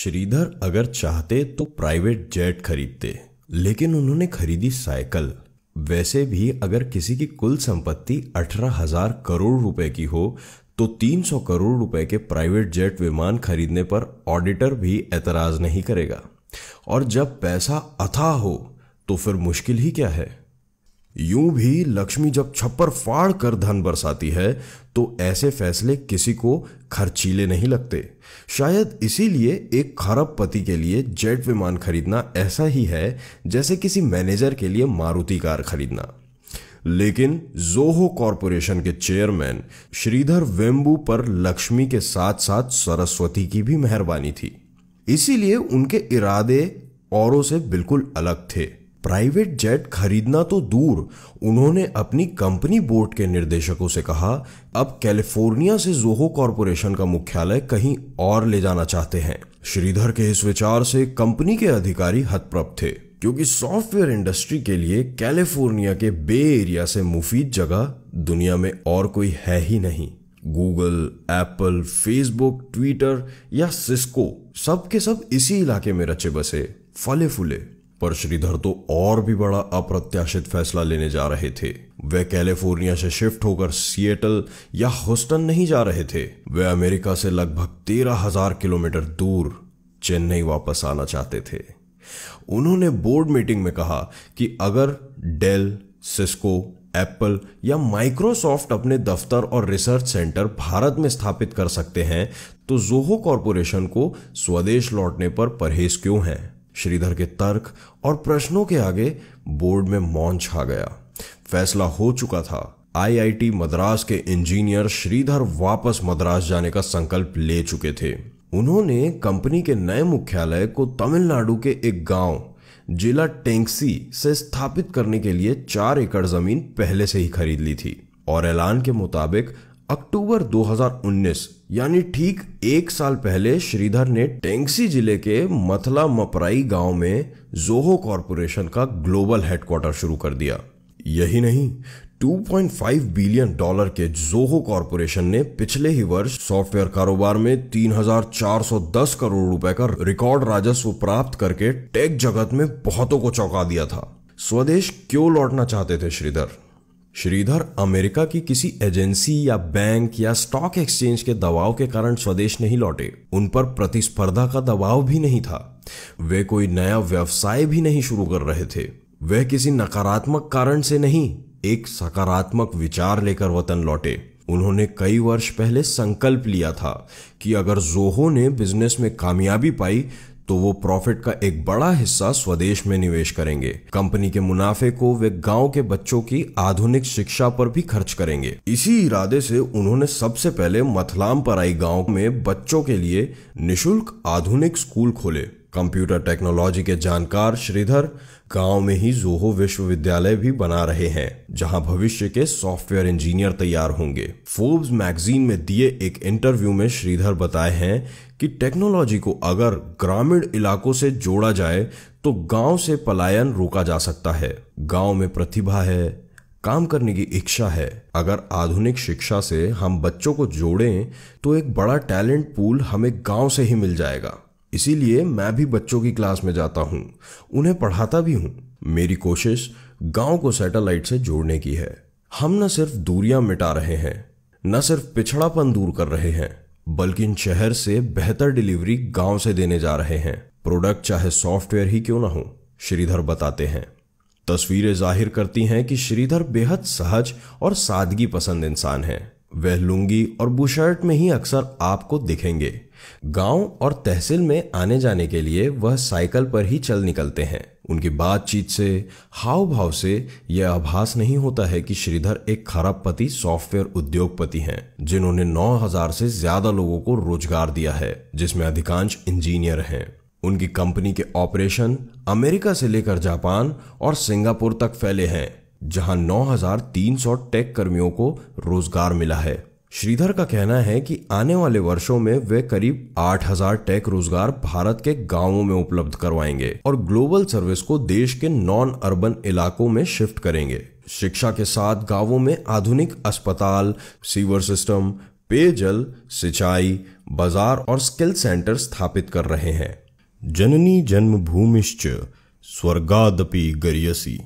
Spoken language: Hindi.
श्रीधर अगर चाहते तो प्राइवेट जेट खरीदते लेकिन उन्होंने खरीदी साइकिल वैसे भी अगर किसी की कुल संपत्ति अठारह हजार करोड़ रुपए की हो तो 300 करोड़ रुपए के प्राइवेट जेट विमान खरीदने पर ऑडिटर भी एतराज नहीं करेगा और जब पैसा अथाह हो तो फिर मुश्किल ही क्या है यूं भी लक्ष्मी जब छप्पर फाड़ कर धन बरसाती है तो ऐसे फैसले किसी को खर्चीले नहीं लगते शायद इसीलिए एक खरब पति के लिए जेट विमान खरीदना ऐसा ही है जैसे किसी मैनेजर के लिए मारुति कार खरीदना लेकिन जोहो कॉरपोरेशन के चेयरमैन श्रीधर वेम्बू पर लक्ष्मी के साथ साथ सरस्वती की भी मेहरबानी थी इसीलिए उनके इरादे औरों से बिल्कुल अलग थे प्राइवेट जेट खरीदना तो दूर उन्होंने अपनी कंपनी बोर्ड के निर्देशकों से कहा अब कैलिफोर्निया से जोहो कॉरपोरेशन का मुख्यालय कहीं और ले जाना चाहते हैं श्रीधर के इस विचार से कंपनी के अधिकारी हतप्रभ थे क्योंकि सॉफ्टवेयर इंडस्ट्री के लिए कैलिफोर्निया के बे एरिया से मुफीद जगह दुनिया में और कोई है ही नहीं गूगल एप्पल फेसबुक ट्विटर या सिस्को सब के सब इसी इलाके में रचे बसे फले फूले पर श्रीधर तो और भी बड़ा अप्रत्याशित फैसला लेने जा रहे थे वे कैलिफोर्निया से शिफ्ट होकर सिएटल या होस्टन नहीं जा रहे थे वे अमेरिका से लगभग तेरह हजार किलोमीटर दूर चेन्नई वापस आना चाहते थे उन्होंने बोर्ड मीटिंग में कहा कि अगर डेल सिस्को एप्पल या माइक्रोसॉफ्ट अपने दफ्तर और रिसर्च सेंटर भारत में स्थापित कर सकते हैं तो जोहो कॉरपोरेशन को स्वदेश लौटने पर परहेज क्यों है श्रीधर के तर्क और प्रश्नों के आगे बोर्ड में मौन छा गया फैसला हो चुका था आईआईटी मद्रास के इंजीनियर श्रीधर वापस मद्रास जाने का संकल्प ले चुके थे उन्होंने कंपनी के नए मुख्यालय को तमिलनाडु के एक गांव जिला टेंगसी से स्थापित करने के लिए चार एकड़ जमीन पहले से ही खरीद ली थी और ऐलान के मुताबिक अक्टूबर 2019 यानी ठीक एक साल पहले श्रीधर ने टेंगसी जिले के मथला मपराई गांव में जोहो कॉरपोरेशन का ग्लोबल हेडक्वार्टर शुरू कर दिया यही नहीं 2.5 बिलियन डॉलर के जोहो कॉरपोरेशन ने पिछले ही वर्ष सॉफ्टवेयर कारोबार में 3,410 करोड़ रुपए का रिकॉर्ड राजस्व प्राप्त करके टेक जगत में बहुतों को चौंका दिया था स्वदेश क्यों लौटना चाहते थे श्रीधर श्रीधर अमेरिका की किसी एजेंसी या बैंक या स्टॉक एक्सचेंज के दबाव के कारण स्वदेश नहीं लौटे उन पर प्रतिस्पर्धा का दबाव भी नहीं था वे कोई नया व्यवसाय भी नहीं शुरू कर रहे थे वह किसी नकारात्मक कारण से नहीं एक सकारात्मक विचार लेकर वतन लौटे उन्होंने कई वर्ष पहले संकल्प लिया था कि अगर जोहो ने बिजनेस में कामयाबी पाई तो वो प्रॉफिट का एक बड़ा हिस्सा स्वदेश में निवेश करेंगे कंपनी के मुनाफे को वे गांव के बच्चों की आधुनिक शिक्षा पर भी खर्च करेंगे इसी इरादे से उन्होंने सबसे पहले मथलाम पर आई गांव में बच्चों के लिए निशुल्क आधुनिक स्कूल खोले कंप्यूटर टेक्नोलॉजी के जानकार श्रीधर गांव में ही जोहो विश्वविद्यालय भी बना रहे हैं जहां भविष्य के सॉफ्टवेयर इंजीनियर तैयार होंगे फोर्ब्स मैगजीन में दिए एक इंटरव्यू में श्रीधर बताए हैं कि टेक्नोलॉजी को अगर ग्रामीण इलाकों से जोड़ा जाए तो गांव से पलायन रोका जा सकता है गांव में प्रतिभा है काम करने की इच्छा है अगर आधुनिक शिक्षा से हम बच्चों को जोड़ें तो एक बड़ा टैलेंट पूल हमें गांव से ही मिल जाएगा इसीलिए मैं भी बच्चों की क्लास में जाता हूँ उन्हें पढ़ाता भी हूँ मेरी कोशिश गांव को सैटेलाइट से जोड़ने की है हम न सिर्फ दूरियां मिटा रहे हैं न सिर्फ पिछड़ापन दूर कर रहे हैं बल्कि इन शहर से बेहतर डिलीवरी गांव से देने जा रहे हैं प्रोडक्ट चाहे सॉफ्टवेयर ही क्यों ना हो श्रीधर बताते हैं तस्वीरें जाहिर करती हैं कि श्रीधर बेहद सहज और सादगी पसंद इंसान है वह लुंगी और बुशर्ट में ही अक्सर आपको दिखेंगे गांव और तहसील में आने जाने के लिए वह साइकिल पर ही चल निकलते हैं उनकी बातचीत से हाव भाव से यह आभास नहीं होता है कि श्रीधर एक खराब पति सॉफ्टवेयर उद्योगपति हैं जिन्होंने 9000 से ज्यादा लोगों को रोजगार दिया है जिसमें अधिकांश इंजीनियर हैं उनकी कंपनी के ऑपरेशन अमेरिका से लेकर जापान और सिंगापुर तक फैले हैं जहां 9,300 टेक कर्मियों को रोजगार मिला है श्रीधर का कहना है कि आने वाले वर्षों में वे करीब 8000 टेक रोजगार भारत के गांवों में उपलब्ध करवाएंगे और ग्लोबल सर्विस को देश के नॉन अर्बन इलाकों में शिफ्ट करेंगे शिक्षा के साथ गांवों में आधुनिक अस्पताल सीवर सिस्टम पेयजल सिंचाई बाजार और स्किल सेंटर स्थापित कर रहे हैं जननी जन्मभूमिश्च स्वर्गादपि गरियसी